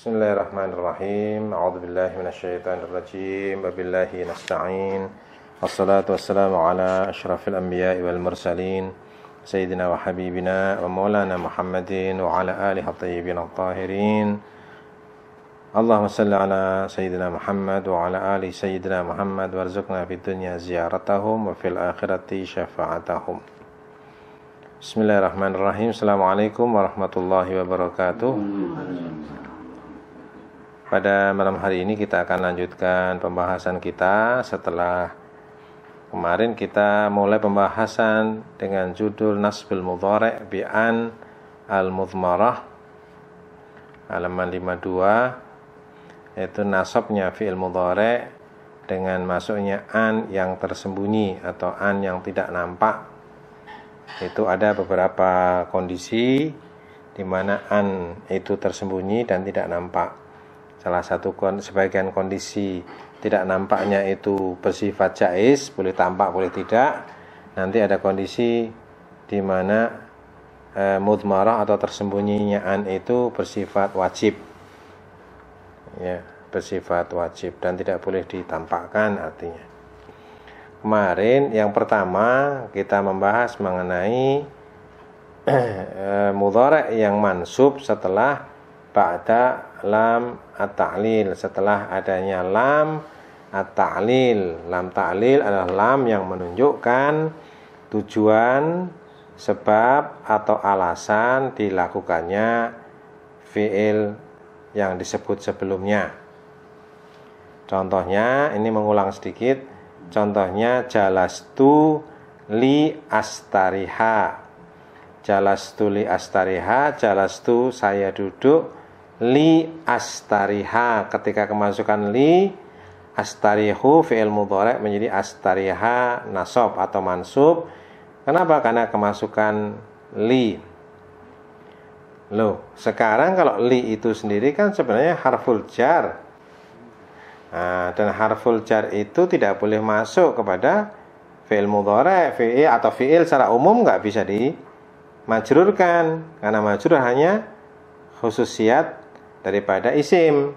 بسم الله الرحمن الرحيم أعوذ بالله من الشيطان الرجيم وبالله نستعين والصلاة والسلام على أشرف الأنبياء والمرسلين سيدنا وحبيبنا ومولانا محمد وعلى آله الطيبين الطاهرين اللهم صل على سيدنا محمد وعلى آل سيدنا محمد وارزقنا في الدنيا زيارتهم وفي الآخرة شفاعتهم بسم الله الرحمن الرحيم السلام عليكم ورحمة الله وبركاته Pada malam hari ini kita akan lanjutkan pembahasan kita setelah kemarin kita mulai pembahasan dengan judul Nasbil Mudhari' bi'an al mudhmarah halaman 52 yaitu nasabnya fi'il mudhari' dengan masuknya an yang tersembunyi atau an yang tidak nampak itu ada beberapa kondisi di mana an itu tersembunyi dan tidak nampak salah satu sebagian kondisi tidak nampaknya itu bersifat jais, boleh tampak boleh tidak. Nanti ada kondisi di mana e, mudmarah atau tersembunyinya an itu bersifat wajib. Ya, bersifat wajib dan tidak boleh ditampakkan artinya. Kemarin yang pertama kita membahas mengenai e, eh, mudhara yang mansub setelah ba'da lam at-ta'lil setelah adanya lam at-ta'lil lam ta'lil adalah lam yang menunjukkan tujuan sebab atau alasan dilakukannya fiil yang disebut sebelumnya contohnya ini mengulang sedikit contohnya jalastu li astariha jalastu li astariha jalastu saya duduk li astariha ketika kemasukan li astarihu fi'il mudhari menjadi astariha nasob atau mansub kenapa karena kemasukan li loh sekarang kalau li itu sendiri kan sebenarnya harful jar nah, dan harful jar itu tidak boleh masuk kepada fi'il mudhari fi'il eh, atau fi'il secara umum nggak bisa di majrurkan karena majrur hanya khususiat daripada isim.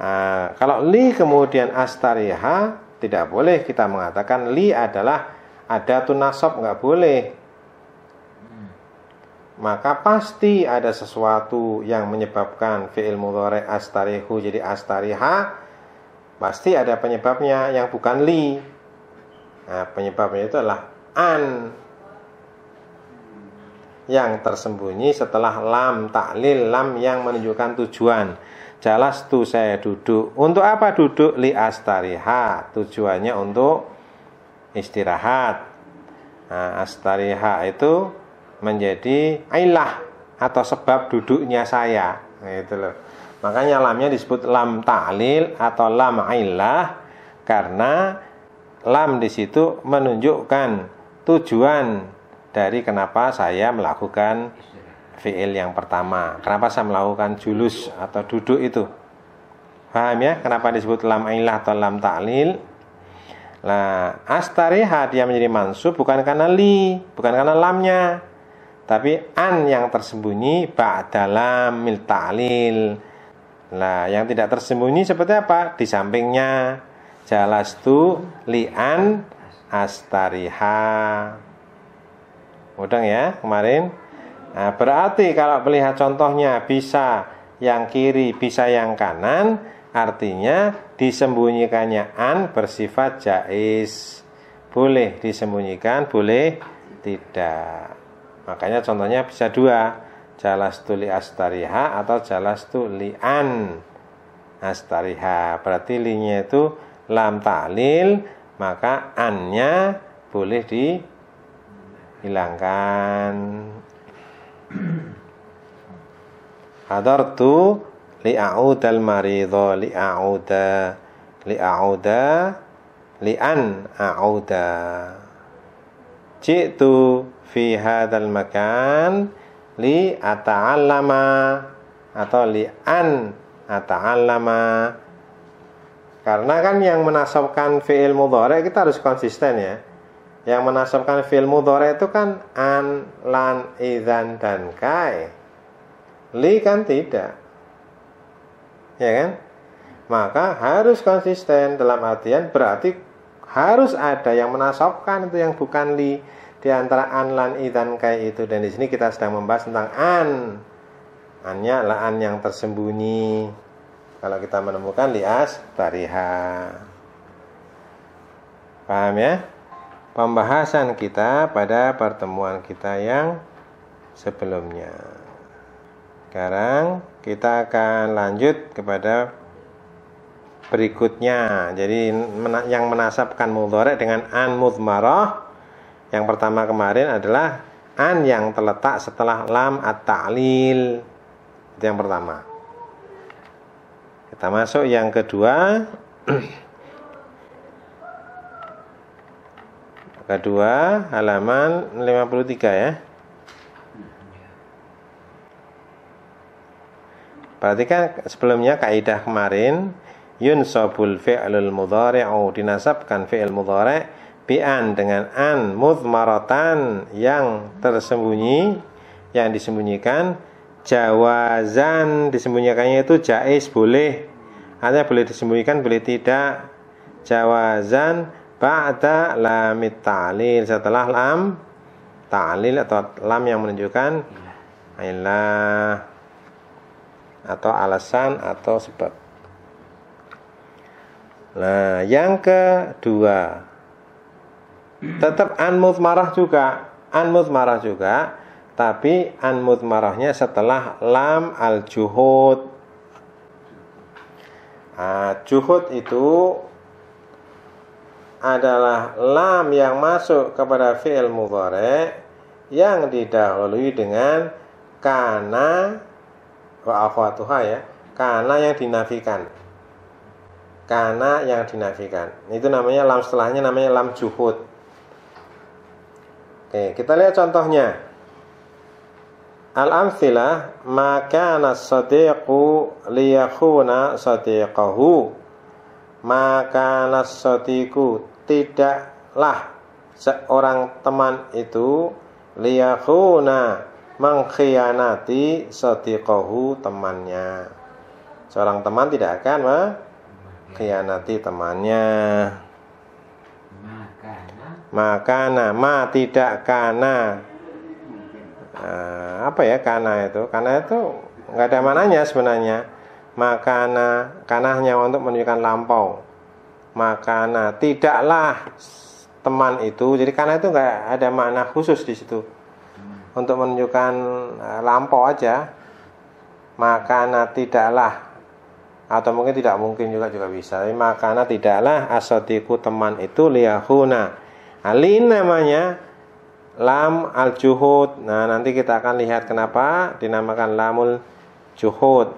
Nah, kalau li kemudian astariha tidak boleh kita mengatakan li adalah ada tunasab nggak boleh. Maka pasti ada sesuatu yang menyebabkan fi'il mudhari astarihu jadi astariha pasti ada penyebabnya yang bukan li. Nah, penyebabnya itu adalah an yang tersembunyi setelah lam taklil lam yang menunjukkan tujuan jelas tu saya duduk untuk apa duduk li astariha tujuannya untuk istirahat nah, astariha itu menjadi aillah atau sebab duduknya saya nah, itu loh makanya lamnya disebut lam taklil atau lam aillah karena lam di situ menunjukkan tujuan dari kenapa saya melakukan fiil yang pertama. Kenapa saya melakukan julus atau duduk itu? Paham ya? Kenapa disebut lam ilah atau lam ta'lil? Nah, astariha dia menjadi mansub bukan karena li, bukan karena lamnya. Tapi an yang tersembunyi dalam mil ta'lil. Nah, yang tidak tersembunyi seperti apa? Di sampingnya jalastu li'an astariha. Udang ya kemarin. Nah, berarti kalau melihat contohnya bisa yang kiri, bisa yang kanan, artinya disembunyikannya an bersifat jais. Boleh disembunyikan, boleh tidak. Makanya contohnya bisa dua. jalas tuli astariha atau jalas tuli an astariha. Berarti linya itu lam ta'lil, maka annya boleh di hilangkan hadartu al maridho li'a'uda li'a'uda li'an a'uda jitu fi hadal makan li ata'allama atau li an ata'allama karena kan yang menasobkan fi'il mudhari kita harus konsisten ya yang menasabkan fil mudhari itu kan an, lan, idzan dan kai. Li kan tidak. Ya kan? Maka harus konsisten dalam artian berarti harus ada yang menasabkan itu yang bukan li di antara an lan idzan kai itu dan di sini kita sedang membahas tentang an. Annya adalah an yang tersembunyi. Kalau kita menemukan lias Tariha. Paham ya? pembahasan kita pada pertemuan kita yang sebelumnya. Sekarang kita akan lanjut kepada berikutnya. Jadi yang menasabkan mudhari dengan an mudmarah yang pertama kemarin adalah an yang terletak setelah lam at-ta'lil. Itu yang pertama. Kita masuk yang kedua kedua halaman 53 ya. Perhatikan sebelumnya kaidah kemarin yun yunsobul fi'lul mudhari'u dinasabkan fi'l mudhari' bi'an dengan an mudmaratan yang tersembunyi yang disembunyikan jawazan disembunyikannya itu jais boleh artinya boleh disembunyikan boleh tidak jawazan Ba'da lam ta'lil setelah lam ta'lil atau lam yang menunjukkan ilah atau alasan atau sebab. Nah, yang kedua tetap anmut marah juga, anmut marah juga, tapi anmut marahnya setelah lam al juhud. Nah, juhud itu adalah lam yang masuk kepada fi'il mudhari yang didahului dengan kana wa afatuha ya kana yang dinafikan kana yang dinafikan itu namanya lam setelahnya namanya lam juhud oke kita lihat contohnya al-amthilah maka nasadiqu liyakhuna sadiqahu maka nasatiku tidaklah seorang teman itu liyakuna mengkhianati sotikohu temannya. Seorang teman tidak akan mengkhianati temannya. Makana, ma tidak karena Nah, apa ya karena itu? karena itu nggak ada mananya sebenarnya. Makana, kanahnya untuk menunjukkan lampau. Makana tidaklah teman itu jadi karena itu nggak ada makna khusus di situ untuk menunjukkan eh, lampau aja makana tidaklah atau mungkin tidak mungkin juga juga bisa tapi makana tidaklah asatiku teman itu liahuna alin namanya lam al juhud nah nanti kita akan lihat kenapa dinamakan lamul juhud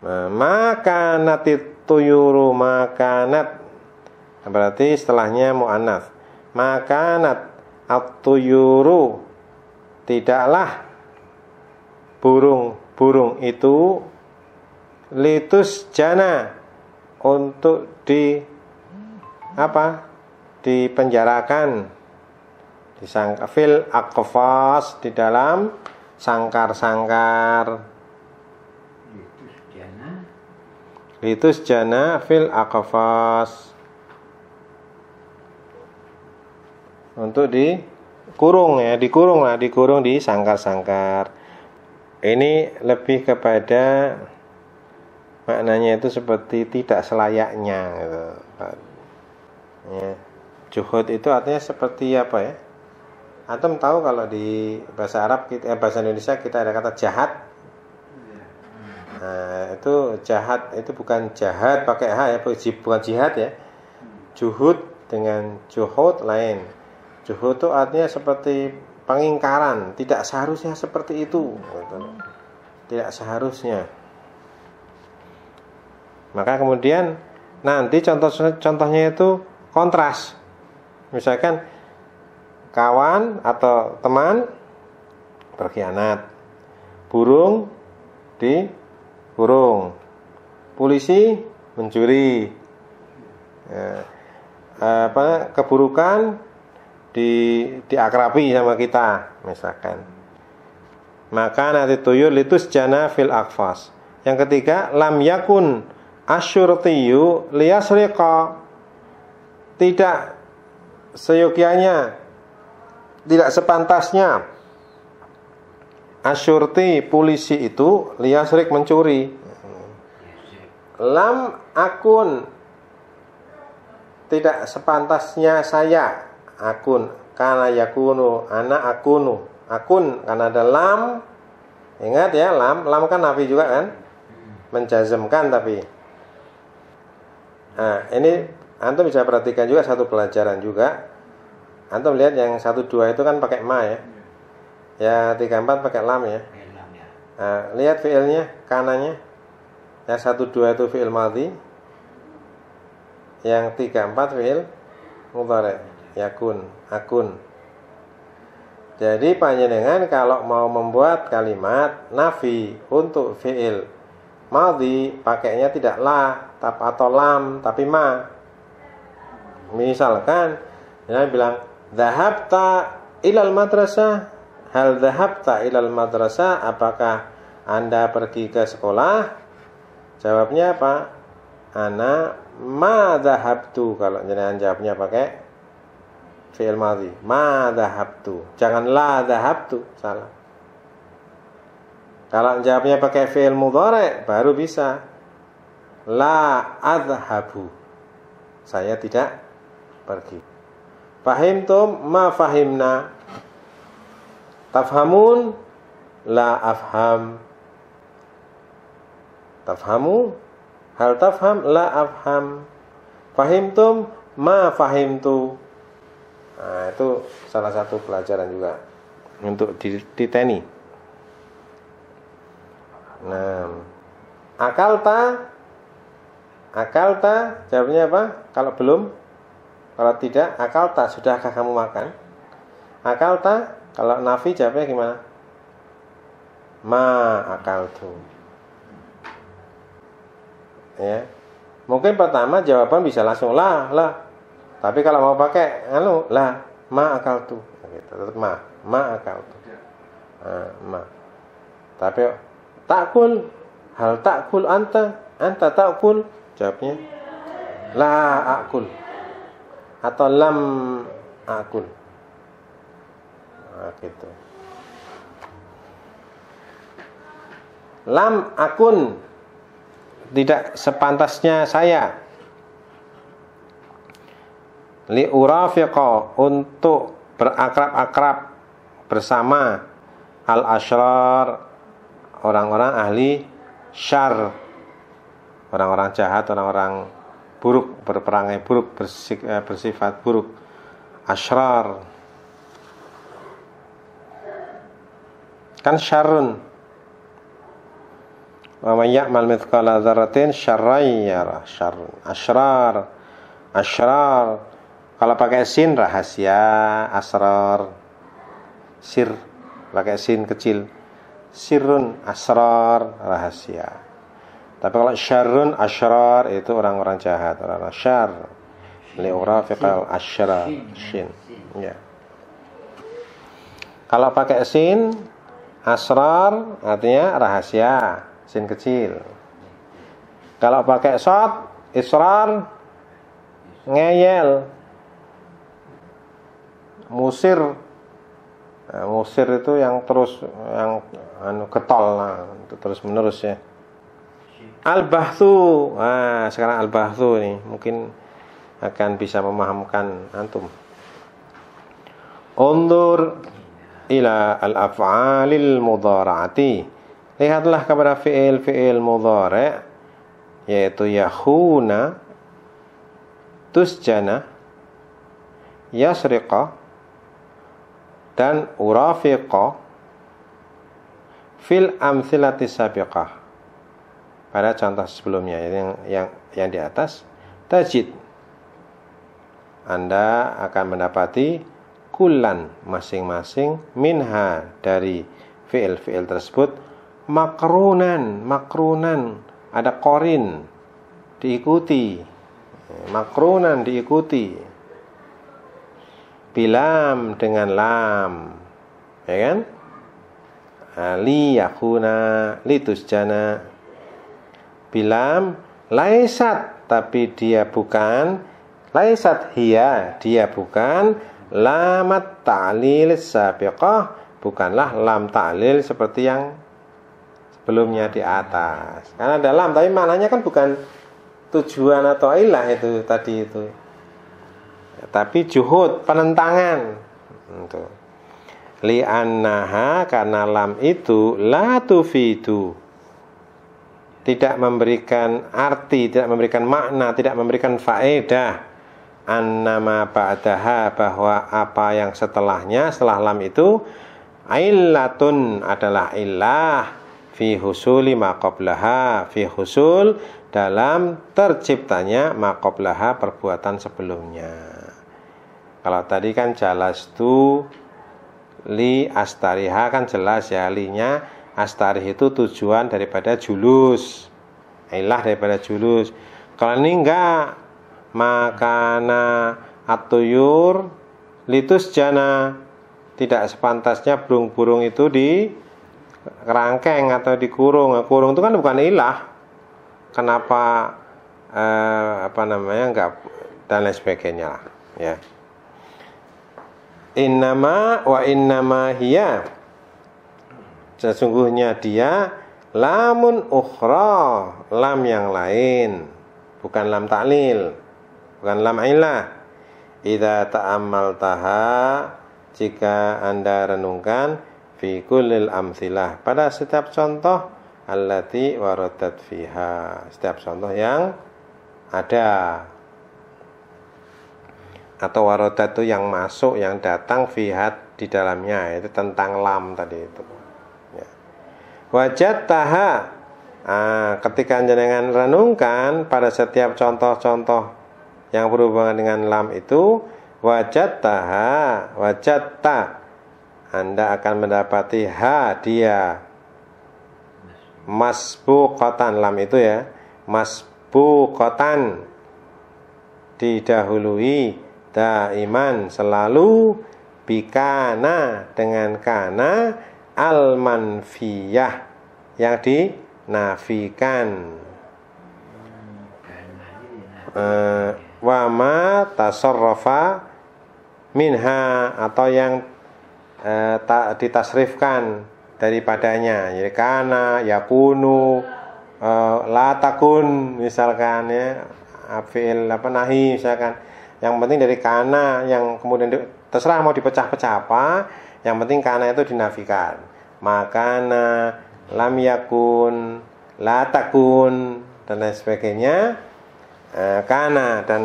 nah, makana tuyuru makanat berarti setelahnya mu'anath makanat at-tuyuru tidaklah burung-burung itu litus jana untuk di apa dipenjarakan di fil akfas di dalam sangkar-sangkar sejana fil akafas untuk dikurung ya dikurung lah dikurung di sangkar-sangkar ini lebih kepada maknanya itu seperti tidak selayaknya gitu. ya. juhud itu artinya seperti apa ya Atom tahu kalau di bahasa Arab kita, eh, bahasa Indonesia kita ada kata jahat itu jahat itu bukan jahat pakai h ya bukan jihad ya juhud dengan juhud lain juhud itu artinya seperti pengingkaran tidak seharusnya seperti itu gitu. tidak seharusnya maka kemudian nanti contoh contohnya itu kontras misalkan kawan atau teman berkhianat burung di burung polisi mencuri ya, apa keburukan di diakrapi sama kita misalkan maka nanti tuyul itu sejana fil akfas yang ketiga lam yakun asyurtiyu liyasriqa tidak seyogianya tidak sepantasnya asyurti polisi itu liasrik mencuri lam akun tidak sepantasnya saya akun karena yakunu anak akunu akun karena ada lam ingat ya lam lam kan nabi juga kan menjazemkan tapi nah ini antum bisa perhatikan juga satu pelajaran juga antum lihat yang satu dua itu kan pakai ma ya Ya 34 ya. pakai lam ya. Nah, lihat fiilnya kanannya. Yang 12 itu fiil mati Yang 34 fiil mutare Yakun, akun. Jadi panjenengan kalau mau membuat kalimat nafi untuk fiil Maldi pakainya tidak la tap atau lam tapi ma. Misalkan dia bilang zahabta ilal madrasah hal dhahabta ilal madrasah apakah Anda pergi ke sekolah? Jawabnya apa? Ana ma dhahabtu kalau jenengan jawabnya pakai fi'il madhi. Ma dhahabtu. Jangan la dhahabtu, salah. Kalau jawabnya pakai fi'il mudhari baru bisa. La adhabu. Saya tidak pergi. Fahim Fahimtum ma fahimna Tafhamun la afham. Tafhamu hal tafham la afham. tum, ma fahimtu. Nah, itu salah satu pelajaran juga untuk diteni. Nah, akalta akalta jawabnya apa? Kalau belum kalau tidak, akalta sudahkah kamu makan? Akalta kalau nafi jawabnya gimana? Ma akal tuh. Ya. Mungkin pertama jawaban bisa langsung lah, lah. Tapi kalau mau pakai anu lah, ma akal tuh. Gitu, tetap ma, ma akal tuh. Ah, ma. Tapi takul hal takul anta anta takul jawabnya la akul atau lam akul nah, gitu lam akun tidak sepantasnya saya li urafiqo untuk berakrab-akrab bersama al ashrar orang-orang ahli syar orang-orang jahat orang-orang buruk berperangai buruk eh, bersifat buruk ashrar Kan syarun, Wa may ya'mal mithqala dzarratin syarran yara, syarrun. asrar asrar Kalau pakai sin rahasia, asrar. Sir pakai sin kecil. Sirun asrar rahasia. Tapi kalau syarrun asrar itu orang-orang jahat, orang-orang syar. urafiqal asrar sin, Ya. Kalau pakai sin Asrar artinya rahasia, sin kecil. Kalau pakai shot, israr ngeyel. Musir. Nah, musir itu yang terus yang anu ketol lah, terus menerus ya. Al-Bahthu. Nah, sekarang Al-Bahthu ini mungkin akan bisa memahamkan antum. Undur ila al-af'alil mudhara'ati. Lihatlah kepada fi'il-fi'il mudhari' yaitu yahuna tusjana yasriqa dan urafiqa fil amthilati sabiqah pada contoh sebelumnya yang yang yang di atas tajid Anda akan mendapati kulan masing-masing minha dari fiil-fiil tersebut makrunan makrunan ada korin diikuti makrunan diikuti bilam dengan lam ya kan ali yakuna litusjana bilam laisat tapi dia bukan laisat hia dia bukan lamat ta'lil sabiqah bukanlah lam ta'lil seperti yang sebelumnya di atas. Karena ada lam tapi maknanya kan bukan tujuan atau ilah itu tadi itu. Ya, tapi juhud, penentangan. Itu. annaha karena lam itu la tufidu tidak memberikan arti, tidak memberikan makna, tidak memberikan faedah annama ba'daha bahwa apa yang setelahnya setelah lam itu illatun adalah illah fi husuli maqablaha fi husul dalam terciptanya maqablaha perbuatan sebelumnya kalau tadi kan jelas tu li astariha kan jelas ya linya astarih itu tujuan daripada julus ilah daripada julus kalau ini enggak makana atuyur litus jana tidak sepantasnya burung-burung itu di kerangkeng atau dikurung nah, kurung itu kan bukan ilah kenapa eh, apa namanya enggak dan lain sebagainya lah ya innama wa innama hiya sesungguhnya dia lamun ukhra lam yang lain bukan lam taklil bukan lam ilah. Idza ta'ammaltaha jika Anda renungkan fi kullil amsilah pada setiap contoh allati waradat fiha. Setiap contoh yang ada atau warodat itu yang masuk yang datang fihat di dalamnya itu tentang lam tadi itu ya. wajat taha ah, ketika jenengan renungkan pada setiap contoh-contoh yang berhubungan dengan lam itu wajat wajat ta Anda akan mendapati ha dia kotan lam itu ya kotan didahului daiman selalu bikana dengan kana al manfiyah yang dinafikan uh, wa ma tasarrafa minha atau yang e, eh, tak ditasrifkan daripadanya ya kana yakunu e, la takun misalkan ya afil apa nahi misalkan yang penting dari kana yang kemudian di, terserah mau dipecah-pecah apa yang penting kana itu dinafikan makana lam yakun latakun kun dan lain sebagainya karena eh, kana dan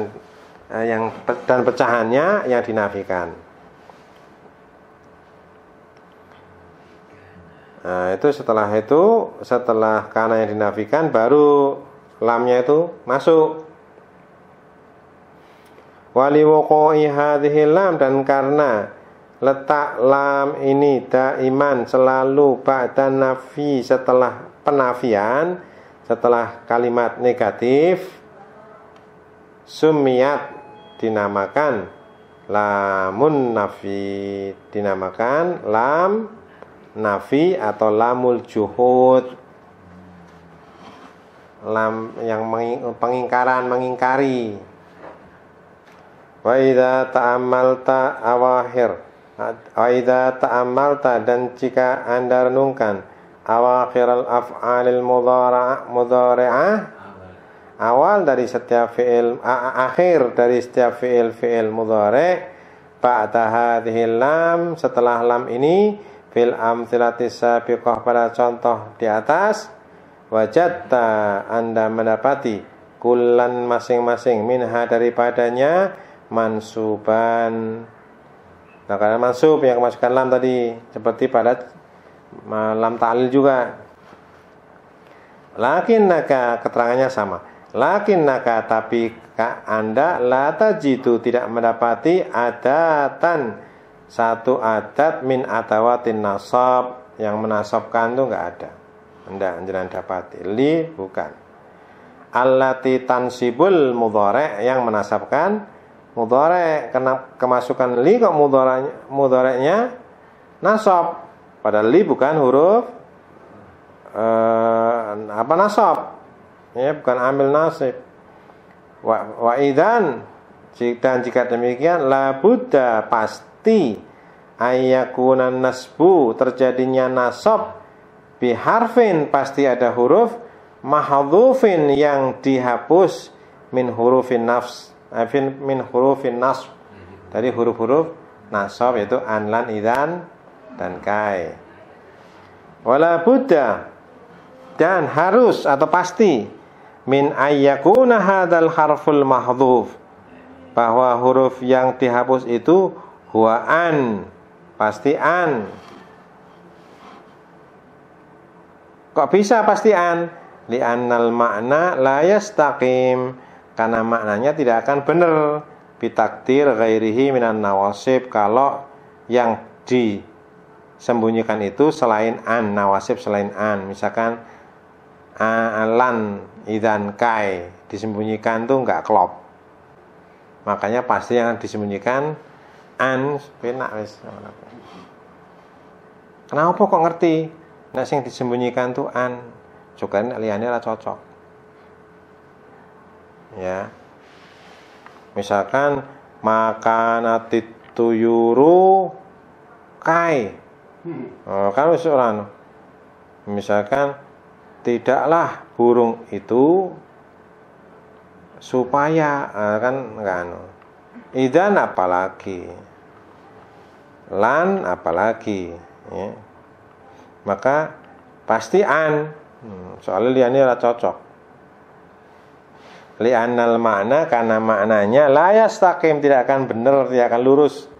uh, yang dan pecahannya yang dinafikan. Nah, itu setelah itu setelah kana yang dinafikan baru lamnya itu masuk. Wali lam dan karena letak lam ini daiman selalu pada nafi setelah penafian setelah kalimat negatif sumiat dinamakan lamun nafi dinamakan lam nafi atau lamul juhud lam yang menging, pengingkaran mengingkari wa idza ta'ammalta awahir wa idza ta'ammalta dan jika Anda renungkan awakhir al-af'alil mudhari'ah awal dari setiap fi'il akhir dari setiap fi'il fi'il mudhari ba'da hadhil lam setelah lam ini fil amtsilati sabiqah pada contoh di atas wajatta Anda mendapati kulan masing-masing minha daripadanya mansuban nah karena mansub yang kemasukan lam tadi seperti pada lam ta'lil juga lakin naga keterangannya sama Lakin naka tapi anda lata jitu tidak mendapati adatan satu adat min atawatin nasab yang menasabkan itu nggak ada. Anda jangan dapati li bukan. Allati tansibul mudore yang menasabkan mudore kena kemasukan li kok mudore nya nasab pada li bukan huruf eh, apa nasab ya bukan amil nasib wa, wa idan dan jika demikian la buddha pasti ayakunan nasbu terjadinya nasab biharfin pasti ada huruf mahdhufin yang dihapus min hurufin nafs eh, min hurufin nasb dari huruf-huruf nasab yaitu anlan idan dan kai wala buddha dan harus atau pasti min ayyakuna hadzal harful mahdhuf bahwa huruf yang dihapus itu huwa an pasti an kok bisa pasti an li'annal makna la yastaqim karena maknanya tidak akan benar bitakdir ghairihi minan nawasib kalau yang disembunyikan itu selain an nawasib selain an misalkan alan idan kai disembunyikan tuh nggak klop makanya pasti yang disembunyikan an penak wis kenapa kok ngerti nah sing disembunyikan tuh an juga liane lah cocok ya misalkan itu tuyuru kai hmm. oh, kalau seorang, misalkan tidaklah burung itu supaya eh, kan kan idan apalagi lan apalagi ya. maka pasti an hmm, soalnya liannya lah cocok li'anal makna karena maknanya layas takim tidak akan benar dia akan lurus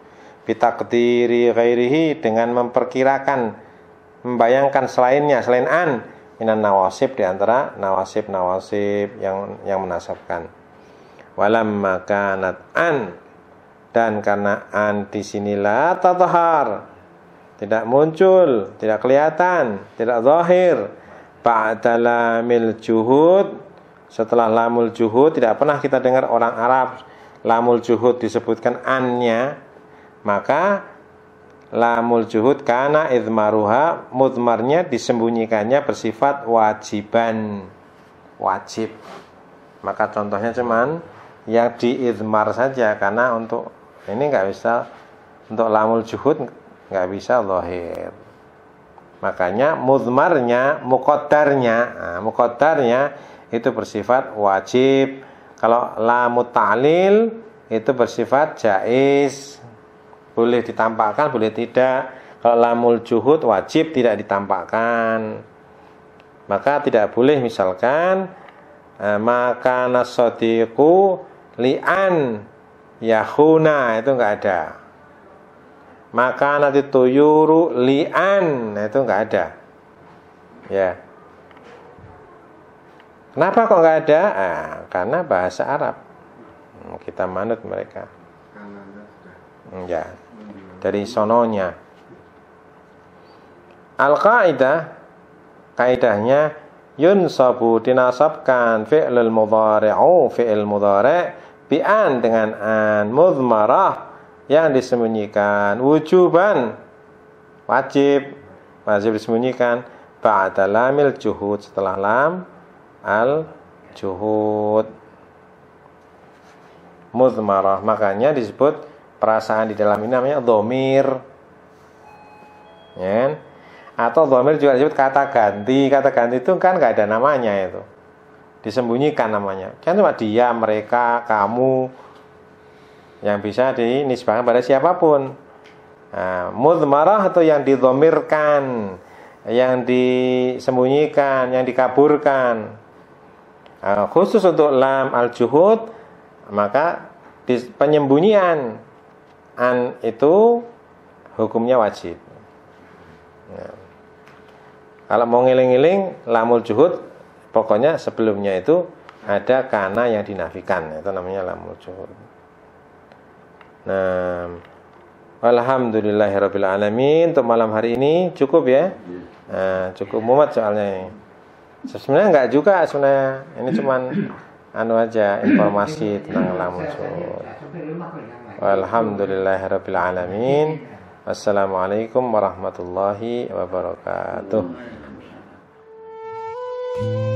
kita ketiri kairihi dengan memperkirakan membayangkan selainnya selain an minan nawasib di antara nawasib-nawasib yang yang menasabkan. Walam makanat an dan karena an di sinilah tatahar tidak muncul, tidak kelihatan, tidak zahir. mil juhud setelah lamul juhud tidak pernah kita dengar orang Arab lamul juhud disebutkan annya maka lamul juhud karena idmaruha mudmarnya disembunyikannya bersifat wajiban wajib maka contohnya cuman yang diidmar saja karena untuk ini nggak bisa untuk lamul juhud nggak bisa lohir makanya mudmarnya mukodarnya nah, mukodarnya itu bersifat wajib kalau lamut ta'lil itu bersifat jais boleh ditampakkan boleh tidak kalau lamul juhud wajib tidak ditampakkan maka tidak boleh misalkan eh, maka nasodiku lian yahuna itu enggak ada maka nanti tuyuru lian nah, itu enggak ada ya kenapa kok nggak ada ah, karena bahasa Arab kita manut mereka ya dari sononya. Al-Qa'idah kaidahnya Yun sabu dinasabkan fi'lul mudhari'u fi'il mudhari' bi'an dengan an mudmarah yang disembunyikan wujuban wajib wajib disembunyikan ba'da lamil juhud setelah lam al juhud mudmarah makanya disebut perasaan di dalam ini namanya domir ya kan? atau domir juga disebut kata ganti kata ganti itu kan nggak ada namanya itu disembunyikan namanya kan cuma dia mereka kamu yang bisa dinisbahkan pada siapapun nah, mudmarah atau yang didomirkan yang disembunyikan yang dikaburkan nah, khusus untuk lam al juhud maka penyembunyian an itu hukumnya wajib. Nah. Kalau mau ngiling-ngiling lamul juhud pokoknya sebelumnya itu ada karena yang dinafikan itu namanya lamul juhud. Nah, alhamdulillahirobbilalamin. alamin untuk malam hari ini cukup ya. Nah, cukup muat soalnya Sebenarnya enggak juga sebenarnya. Ini cuman anu aja informasi tentang lamul juhud. Walhamdulillahirrabbilalamin Assalamualaikum warahmatullahi wabarakatuh